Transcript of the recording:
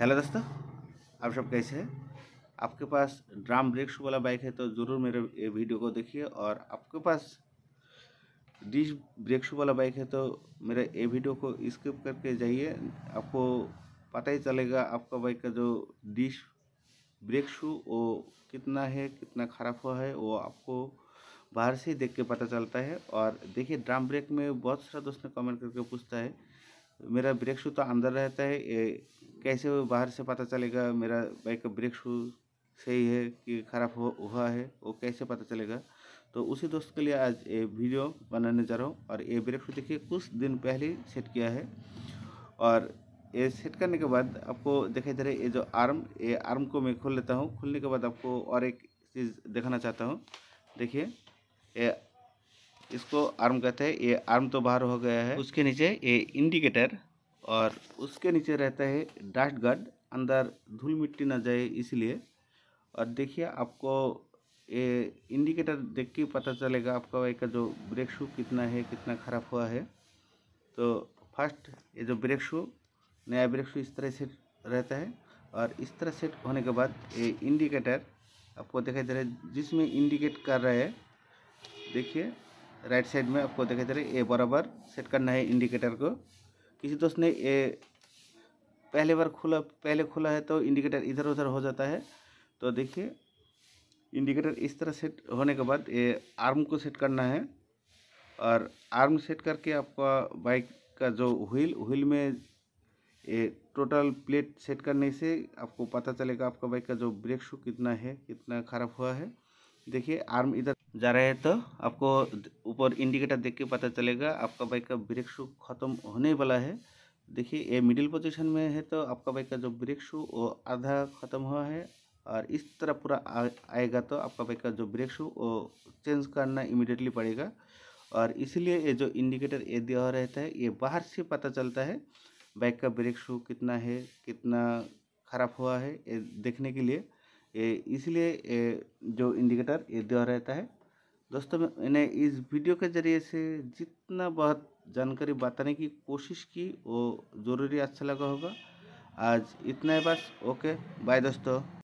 hello दोस्तों आप सब कैसे हैं आपके पास ड्राम ब्रेक्स वाला बाइक है तो ज़रूर मेरे ये वीडियो को देखिए और आपके पास डिश ब्रेक्स वाला बाइक है तो मेरा ये वीडियो को स्किप करके जाइए आपको पता ही चलेगा आपका बाइक का जो डिश ब्रेक शू वो कितना है कितना ख़राब हुआ है वो आपको बाहर से ही देख के पता चलता है और देखिए ड्राम ब्रेक में बहुत सारा दोस्त ने कमेंट करके पूछता है मेरा ब्रेक शू तो अंदर रहता है ये कैसे बाहर से पता चलेगा मेरा बाइक का ब्रेक शू सही है कि खराब हुआ है वो कैसे पता चलेगा तो उसी दोस्त के लिए आज ये वीडियो बनाने जा रहा हूँ और ये ब्रेक शू देखिए कुछ दिन पहले सेट किया है और ये सेट करने के बाद आपको दिखाई दे रहा है ये जो आर्म ये आर्म को मैं खोल लेता हूँ खुलने के बाद आपको और एक चीज़ दिखाना चाहता हूँ देखिए ये इसको आर्म कहते हैं ये आर्म तो बाहर हो गया है उसके नीचे ये इंडिकेटर और उसके नीचे रहता है डस्ट गार्ड अंदर धूल मिट्टी ना जाए इसलिए और देखिए आपको ये इंडिकेटर देख के पता चलेगा आपका बाइक का जो ब्रेक शू कितना है कितना ख़राब हुआ है तो फर्स्ट ये जो ब्रेक शू नया ब्रेक शू इस तरह से रहता है और इस तरह सेट होने के बाद ये इंडिकेटर आपको दिखाई दे रहा है जिसमें इंडिकेट कर रहा है देखिए राइट साइड में आपको दिखाई दे रहा है ये बराबर सेट करना है इंडिकेटर को किसी दोस्त ने ए, पहले बार खुला पहले खुला है तो इंडिकेटर इधर उधर हो जाता है तो देखिए इंडिकेटर इस तरह सेट होने के बाद ये आर्म को सेट करना है और आर्म सेट करके आपका बाइक का जो व्हील व्हील में ये टोटल प्लेट सेट करने से आपको पता चलेगा आपका बाइक का जो ब्रेक शू कितना है कितना ख़राब हुआ है देखिए आर्म इधर जा रहे हैं तो आपको ऊपर इंडिकेटर देख के पता चलेगा आपका बाइक का ब्रेक शू खत्म होने वाला है देखिए ये मिडिल पोजीशन में है तो आपका बाइक का जो ब्रेक शू वो आधा ख़त्म हुआ है और इस तरह पूरा आएगा तो आपका बाइक का जो ब्रेक शू वो चेंज करना इमिडिएटली पड़ेगा और इसलिए ये जो इंडिकेटर ये दिया रहता है ये बाहर से पता चलता है बाइक का ब्रेक शू कितना है कितना ख़राब हुआ है ये देखने के लिए इसलिए जो इंडिकेटर ये दिया रहता है दोस्तों मैंने इस वीडियो के ज़रिए से जितना बहुत जानकारी बताने की कोशिश की वो ज़रूरी अच्छा लगा होगा आज इतना ही बस ओके बाय दोस्तों